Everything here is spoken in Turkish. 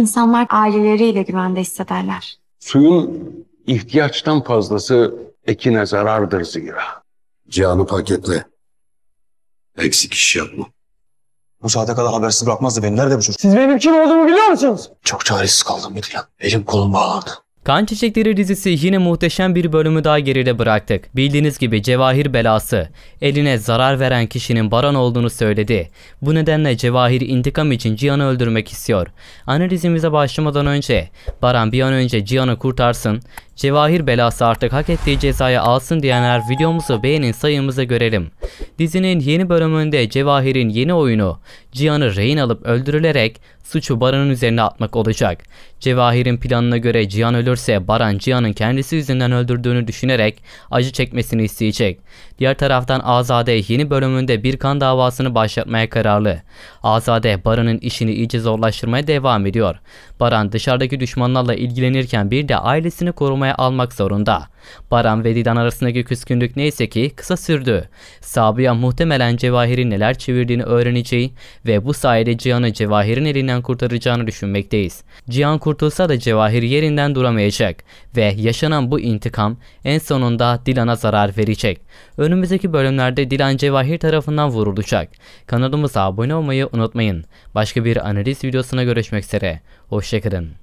İnsanlar aileleriyle güvende hissederler. Suyun ihtiyaçtan fazlası ekine zarardır zira. Cihan'ı paketle. Eksik iş yapma. Bu saate kadar habersiz bırakmazdı beni. Nerede bu çocuk? Siz benim kim olduğumu biliyor musunuz? Çok çaresiz kaldım Midilyan. Elim kolum bağlandı. Kan Çiçekleri dizisi yine muhteşem bir bölümü daha geride bıraktık. Bildiğiniz gibi Cevahir belası eline zarar veren kişinin Baran olduğunu söyledi. Bu nedenle Cevahir intikam için Cihan'ı öldürmek istiyor. Analizimize başlamadan önce Baran bir an önce Cihan'ı kurtarsın, Cevahir belası artık hak ettiği cezayı alsın diyenler videomuzu beğenin sayımızı görelim. Dizinin yeni bölümünde Cevahir'in yeni oyunu Cihan'ı rehin alıp öldürülerek suçu Baran'ın üzerine atmak olacak. Cevahir'in planına göre Cihan ölürse ise Baran Cihan'ın kendisi yüzünden öldürdüğünü düşünerek acı çekmesini isteyecek. Diğer taraftan Azade yeni bölümünde bir kan davasını başlatmaya kararlı. Azade Baran'ın işini iyice zorlaştırmaya devam ediyor. Baran dışarıdaki düşmanlarla ilgilenirken bir de ailesini korumaya almak zorunda. Baran ve Didan arasındaki küskünlük neyse ki kısa sürdü. Sabiha muhtemelen Cevahir'in neler çevirdiğini öğreneceği ve bu sayede Cihan'ı Cevahir'in elinden kurtaracağını düşünmekteyiz. Cihan kurtulsa da Cevahir yerinden duramayacak yetmeyecek ve yaşanan bu intikam en sonunda Dilan'a zarar verecek. Önümüzdeki bölümlerde Dilan Cevahir tarafından vurulacak. Kanalımıza abone olmayı unutmayın. Başka bir analiz videosuna görüşmek üzere. Hoşçakalın.